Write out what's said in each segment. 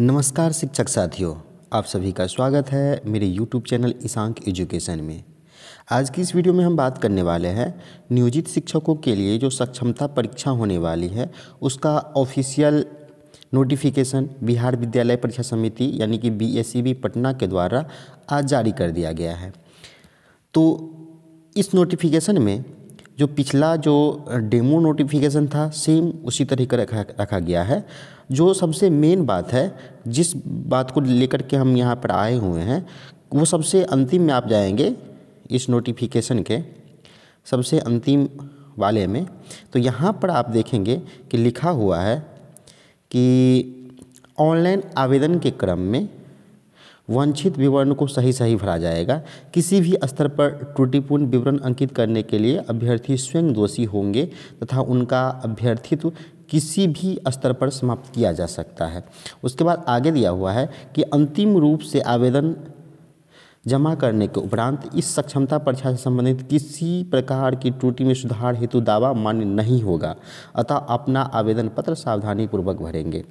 नमस्कार शिक्षक साथियों आप सभी का स्वागत है मेरे YouTube चैनल ईशांक एजुकेशन में आज की इस वीडियो में हम बात करने वाले हैं नियोजित शिक्षकों के लिए जो सक्षमता परीक्षा होने वाली है उसका ऑफिशियल नोटिफिकेशन बिहार विद्यालय परीक्षा समिति यानी कि बी e पटना के द्वारा आज जारी कर दिया गया है तो इस नोटिफिकेशन में जो पिछला जो डेमो नोटिफिकेशन था सेम उसी तरीके का रखा रखा गया है जो सबसे मेन बात है जिस बात को लेकर के हम यहाँ पर आए हुए हैं वो सबसे अंतिम में आप जाएंगे इस नोटिफिकेशन के सबसे अंतिम वाले में तो यहाँ पर आप देखेंगे कि लिखा हुआ है कि ऑनलाइन आवेदन के क्रम में वांछित विवरण को सही सही भरा जाएगा किसी भी स्तर पर त्रुटिपूर्ण विवरण अंकित करने के लिए अभ्यर्थी स्वयं दोषी होंगे तथा उनका अभ्यर्थित्व किसी भी स्तर पर समाप्त किया जा सकता है उसके बाद आगे दिया हुआ है कि अंतिम रूप से आवेदन जमा करने के उपरांत इस सक्षमता परीक्षा से संबंधित किसी प्रकार की त्रुटि में सुधार हेतु दावा मान्य नहीं होगा अतः अपना आवेदन पत्र सावधानीपूर्वक भरेंगे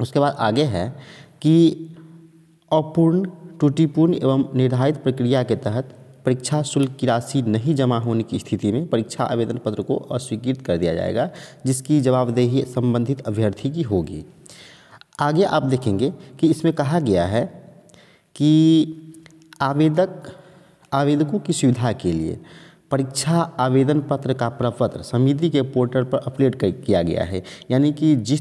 उसके बाद आगे है कि अपूर्ण त्रुटिपूर्ण एवं निर्धारित प्रक्रिया के तहत परीक्षा शुल्क की राशि नहीं जमा होने की स्थिति में परीक्षा आवेदन पत्र को अस्वीकृत कर दिया जाएगा जिसकी जवाबदेही संबंधित अभ्यर्थी की होगी आगे आप देखेंगे कि इसमें कहा गया है कि आवेदक आवेदकों की सुविधा के लिए परीक्षा आवेदन पत्र का प्रपत्र समिति के पोर्टल पर अपलोड किया गया है यानी कि जिस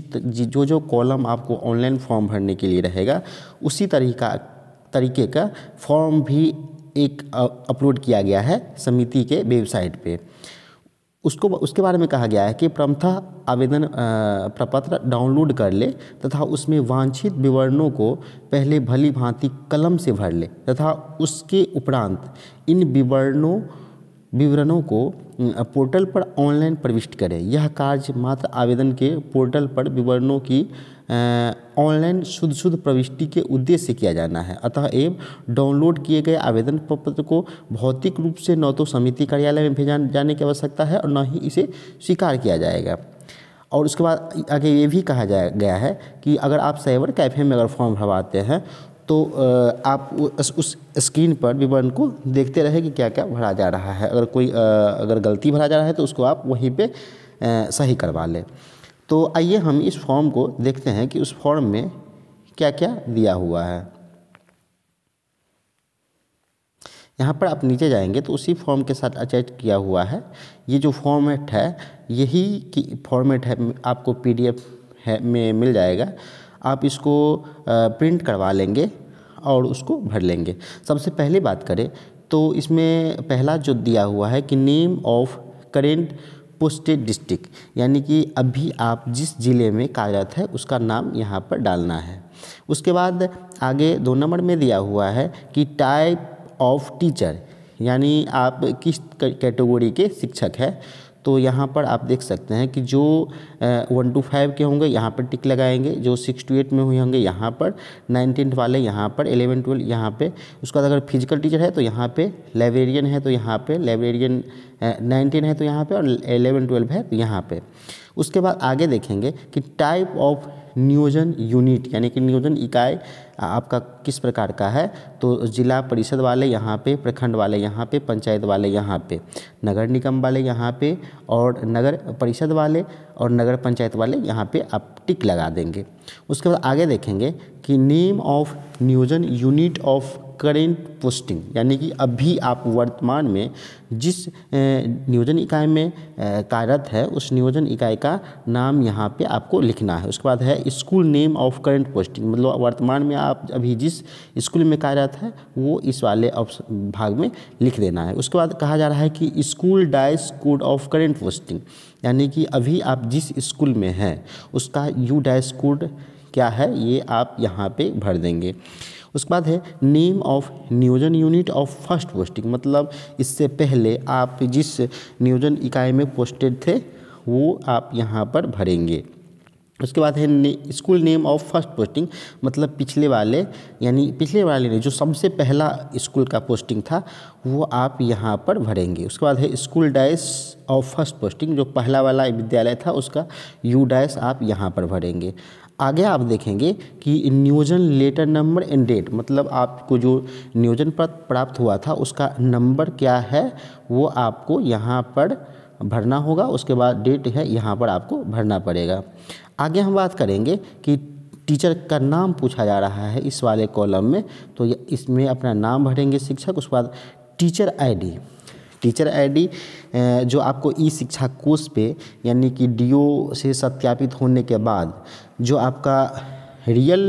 जो जो कॉलम आपको ऑनलाइन फॉर्म भरने के लिए रहेगा उसी तरीका तरीके का फॉर्म भी एक अपलोड किया गया है समिति के वेबसाइट पे उसको उसके बारे में कहा गया है कि प्रमथा आवेदन प्रपत्र डाउनलोड कर ले तथा उसमें वांछित विवरणों को पहले भली भांति कलम से भर ले तथा उसके उपरांत इन विवरणों विवरणों को पोर्टल पर ऑनलाइन प्रविष्ट करें यह कार्य मात्र आवेदन के पोर्टल पर विवरणों की ऑनलाइन शुद्ध शुद्ध प्रविष्टि के उद्देश्य से किया जाना है अतः एवं डाउनलोड किए गए आवेदन पत्र को भौतिक रूप से न तो समिति कार्यालय में भेजा जाने की आवश्यकता है और न ही इसे स्वीकार किया जाएगा और उसके बाद आगे ये भी कहा जाया गया है कि अगर आप साइबर कैफ़े में अगर फॉर्म भरवाते हैं तो आप उस स्क्रीन पर विवरण को देखते रहे कि क्या क्या भरा जा रहा है अगर कोई अगर गलती भरा जा रहा है तो उसको आप वहीं पे सही करवा लें तो आइए हम इस फॉर्म को देखते हैं कि उस फॉर्म में क्या क्या दिया हुआ है यहाँ पर आप नीचे जाएंगे तो उसी फॉर्म के साथ अटैच किया हुआ है ये जो फॉर्मेट है यही कि फॉर्मेट है आपको पीडीएफ है में मिल जाएगा आप इसको प्रिंट करवा लेंगे और उसको भर लेंगे सबसे पहले बात करें तो इसमें पहला जो दिया हुआ है कि name of current posted district यानी कि अभी आप जिस ज़िले में कार्यरत है उसका नाम यहाँ पर डालना है उसके बाद आगे दो नंबर में दिया हुआ है कि टाइप ऑफ टीचर यानी आप किस कैटेगरी के शिक्षक हैं तो यहाँ पर आप देख सकते हैं कि जो वन टू फाइव के होंगे यहाँ पर टिक लगाएंगे जो सिक्स टू एट में हुए होंगे यहाँ पर नाइन टेंथ वाले यहाँ पर एलेवन ट्वेल्व यहाँ पे उसके बाद अगर फिजिकल टीचर है तो यहाँ पे लाइब्रेरियन है तो यहाँ पे लाइब्रेरियन नाइन टेन है तो यहाँ पे और एलेवन ट्वेल्व है तो यहाँ पर उसके बाद आगे देखेंगे कि टाइप ऑफ नियोजन यूनिट यानी कि नियोजन इकाई आपका किस प्रकार का है तो जिला परिषद वाले यहाँ पे प्रखंड वाले यहाँ पे पंचायत वाले यहाँ पे नगर निगम वाले यहाँ पे और नगर परिषद वाले और नगर पंचायत वाले यहाँ पे आप टिक लगा देंगे उसके बाद आगे देखेंगे कि नेम ऑफ नियोजन यूनिट ऑफ करेंट पोस्टिंग यानी कि अभी आप वर्तमान में जिस नियोजन इकाई में कार्यरत है उस नियोजन इकाई का नाम यहाँ पे आपको लिखना है उसके बाद है school name of current posting मतलब वर्तमान में आप अभी जिस स्कूल में कार्यरत है वो इस वाले भाग में लिख देना है उसके बाद कहा जा रहा है कि school DISE code of current posting यानी कि अभी आप जिस स्कूल में हैं उसका यू डाइस कोड क्या है ये आप यहाँ पे भर देंगे उसके बाद है नेम ऑफ नियोजन यूनिट ऑफ फर्स्ट पोस्टिंग मतलब इससे पहले आप जिस नियोजन इकाई में पोस्टेड थे वो आप यहाँ पर भरेंगे उसके बाद है ने, school name of first posting मतलब पिछले वाले यानी पिछले वाले ने जो सबसे पहला स्कूल का पोस्टिंग था वो आप यहाँ पर भरेंगे उसके बाद है school dash of first posting जो पहला वाला विद्यालय था उसका यू डैश आप यहाँ पर भरेंगे आगे आप देखेंगे कि नियोजन लेटर नंबर एंड डेट मतलब आपको जो नियोजन पत्र प्राप्त हुआ था उसका नंबर क्या है वो आपको यहाँ पर भरना होगा उसके बाद डेट है यहाँ पर आपको भरना पड़ेगा आगे हम बात करेंगे कि टीचर का नाम पूछा जा रहा है इस वाले कॉलम में तो इसमें अपना नाम भरेंगे शिक्षक उसके बाद टीचर आईडी टीचर आईडी जो आपको ई शिक्षा कोर्स पे यानी कि डीओ से सत्यापित होने के बाद जो आपका रियल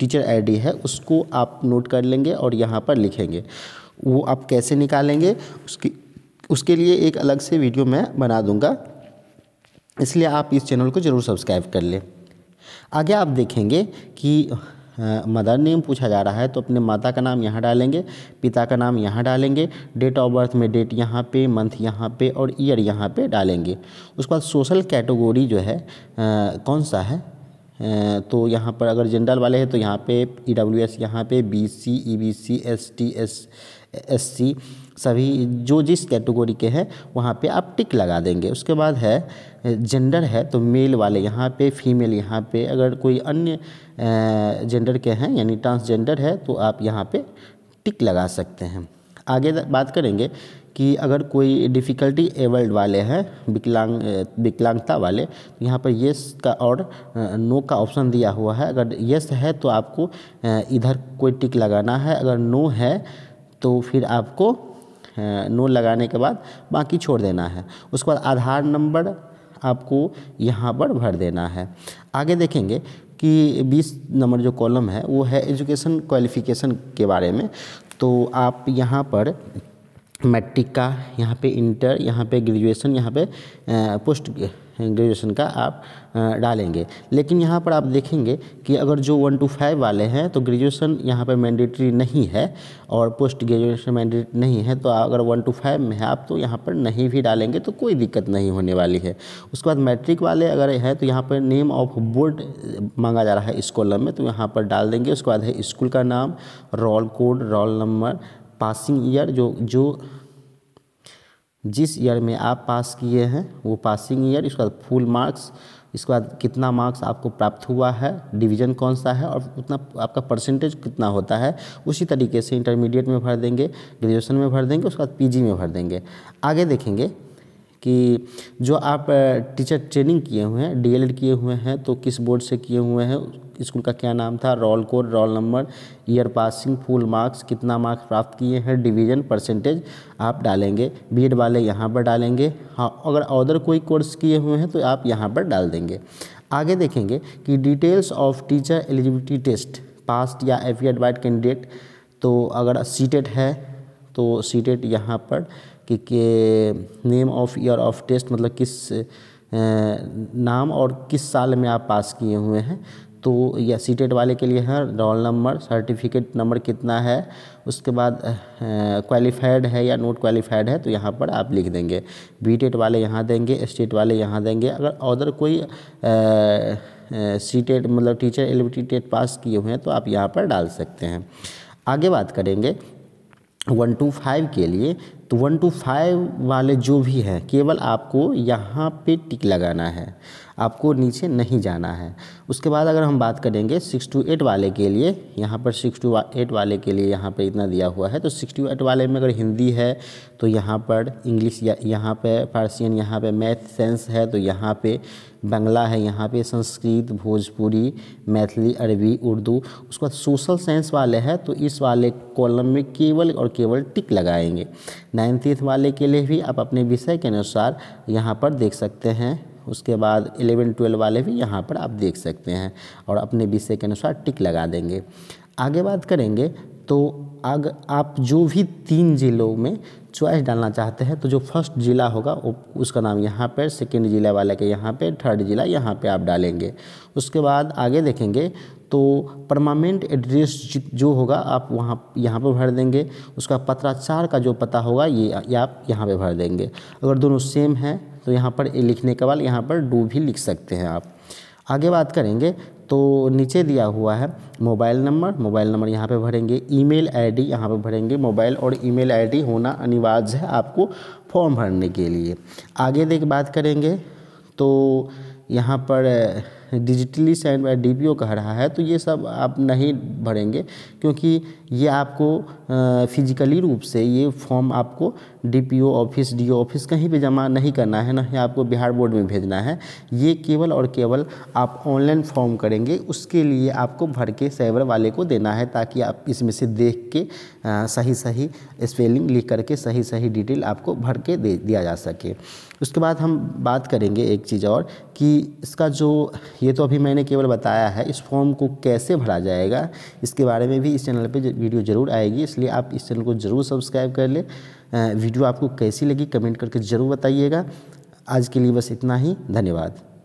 टीचर आईडी है उसको आप नोट कर लेंगे और यहाँ पर लिखेंगे वो आप कैसे निकालेंगे उसकी उसके लिए एक अलग से वीडियो मैं बना दूंगा इसलिए आप इस चैनल को ज़रूर सब्सक्राइब कर लें आगे आप देखेंगे कि मदर नेम पूछा जा रहा है तो अपने माता का नाम यहाँ डालेंगे पिता का नाम यहाँ डालेंगे डेट ऑफ बर्थ में डेट यहाँ पे मंथ यहाँ पे और ईयर यहाँ पे डालेंगे उसके बाद सोशल कैटेगोरी जो है आ, कौन सा है तो यहाँ पर अगर जनरल वाले हैं तो यहाँ पे ई डब्ल्यू एस यहाँ पर B C E B C S T S S C सभी जो जिस कैटेगरी के हैं वहाँ पे आप टिक लगा देंगे उसके बाद है जेंडर है तो मेल वाले यहाँ पे फीमेल यहाँ पे अगर कोई अन्य जेंडर के हैं यानी ट्रांसजेंडर है तो आप यहाँ पे टिक लगा सकते हैं आगे बात करेंगे कि अगर कोई डिफ़िकल्टी एबल्ड वाले हैं विकलांग विकलांगता वाले तो यहाँ पर येस का और नो का ऑप्शन दिया हुआ है अगर येस है तो आपको इधर कोई टिक लगाना है अगर नो है तो फिर आपको नो लगाने के बाद बाकी छोड़ देना है उसके बाद आधार नंबर आपको यहाँ पर भर देना है आगे देखेंगे कि 20 नंबर जो कॉलम है वो है एजुकेशन क्वालिफ़िकेशन के बारे में तो आप यहाँ पर मैट्रिक का यहाँ पे इंटर यहाँ पे ग्रेजुएशन यहाँ पे पोस्ट ग्रेजुएशन का आप डालेंगे लेकिन यहाँ पर आप देखेंगे कि अगर जो वन टू फाइव वाले हैं तो ग्रेजुएशन यहाँ पे मैंडेटरी नहीं है और पोस्ट ग्रेजुएशन मैंडेटरी नहीं है तो अगर वन टू फाइव में है आप तो यहाँ पर नहीं भी डालेंगे तो कोई दिक्कत नहीं होने वाली है उसके बाद मैट्रिक वाले अगर है तो यहाँ पर नेम ऑफ बोर्ड मांगा जा रहा है इस कॉलम में तो यहाँ पर डाल देंगे उसके बाद है स्कूल का नाम roll code roll number passing year जो जो जिस ईयर में आप पास किए हैं वो पासिंग ईयर इसके बाद फुल मार्क्स इसके बाद कितना मार्क्स आपको प्राप्त हुआ है डिवीजन कौन सा है और उतना आपका परसेंटेज कितना होता है उसी तरीके से इंटरमीडिएट में भर देंगे ग्रेजुएशन में भर देंगे उसके बाद पीजी में भर देंगे आगे देखेंगे कि जो आप टीचर ट्रेनिंग किए हुए हैं डीएलएड किए हुए हैं तो किस बोर्ड से किए हुए हैं स्कूल का क्या नाम था roll code roll number year passing full marks कितना मार्क्स प्राप्त किए हैं डिवीजन परसेंटेज आप डालेंगे बीएड वाले यहाँ पर डालेंगे हाँ अगर अदर कोई कोर्स किए हुए हैं तो आप यहाँ पर डाल देंगे आगे देखेंगे कि details of teacher eligibility test passed या एफ एडवाइड कैंडिडेट तो अगर सीटेड है तो सीटेट यहाँ पर कि के name of year of test मतलब किस नाम और किस साल में आप पास किए हुए हैं तो या सीटेट वाले के लिए है रोल नंबर सर्टिफिकेट नंबर कितना है उसके बाद क्वालिफाइड है या नॉट क्वालिफाइड है तो यहाँ पर आप लिख देंगे बीटेट वाले यहाँ देंगे स्टेट वाले यहाँ देंगे अगर अदर कोई सीटेट मतलब टीचर टेट पास किए हुए हैं तो आप यहाँ पर डाल सकते हैं आगे बात करेंगे वन टू फाइव के लिए तो वन टू फाइव वाले जो भी हैं केवल आपको यहाँ पे टिक लगाना है आपको नीचे नहीं जाना है उसके बाद अगर हम बात करेंगे सिक्स टू एट वाले के लिए यहाँ पर सिक्स टू एट वाले के लिए यहाँ पर इतना दिया हुआ है तो सिक्स टू एट वाले में अगर हिंदी है तो यहाँ पर इंग्लिश या यहाँ पर फारसियन यहाँ पर मैथ साइंस है तो यहाँ पर बंगला है यहाँ पे संस्कृत भोजपुरी मैथिली अरबी उर्दू उसके बाद सोशल साइंस वाले हैं तो इस वाले कॉलम में केवल और केवल टिक लगाएंगे नाइन्थ वाले के लिए भी आप अपने विषय के अनुसार यहाँ पर देख सकते हैं उसके बाद एलेवन ट्वेल्व वाले भी यहाँ पर आप देख सकते हैं और अपने विषय के अनुसार टिक लगा देंगे आगे बात करेंगे तो अगर आप जो भी तीन ज़िलों में चॉइस डालना चाहते हैं तो जो फर्स्ट ज़िला होगा उसका नाम यहाँ पर सेकेंड ज़िला वाला के यहाँ पर थर्ड ज़िला यहाँ पर आप डालेंगे उसके बाद आगे देखेंगे तो परमानेंट एड्रेस जो होगा आप वहाँ यहाँ पर भर देंगे उसका पत्राचार का जो पता होगा ये आप यहाँ पर भर देंगे अगर दोनों सेम हैं तो यहाँ पर लिखने के बाद यहाँ पर डू भी लिख सकते हैं आप आगे बात करेंगे तो नीचे दिया हुआ है मोबाइल नंबर मोबाइल नंबर यहाँ पे भरेंगे ईमेल आईडी यहाँ पे भरेंगे मोबाइल और ईमेल आईडी होना अनिवार्य है आपको फॉर्म भरने के लिए आगे देख बात करेंगे तो यहाँ पर डिजिटली साइन बाय डी कह रहा है तो ये सब आप नहीं भरेंगे क्योंकि ये आपको फिजिकली रूप से ये फॉर्म आपको डीपीओ ऑफिस डीओ ऑफिस कहीं पे जमा नहीं करना है ना ही आपको बिहार बोर्ड में भेजना है ये केवल और केवल आप ऑनलाइन फॉर्म करेंगे उसके लिए आपको भर के साइबर वाले को देना है ताकि आप इसमें से देख के आ, सही सही स्पेलिंग लिख करके सही सही डिटेल आपको भर के दे दिया जा सके उसके बाद हम बात करेंगे एक चीज़ और कि इसका जो ये तो अभी मैंने केवल बताया है इस फॉर्म को कैसे भरा जाएगा इसके बारे में भी इस चैनल पे वीडियो ज़रूर आएगी इसलिए आप इस चैनल को ज़रूर सब्सक्राइब कर लें वीडियो आपको कैसी लगी कमेंट करके ज़रूर बताइएगा आज के लिए बस इतना ही धन्यवाद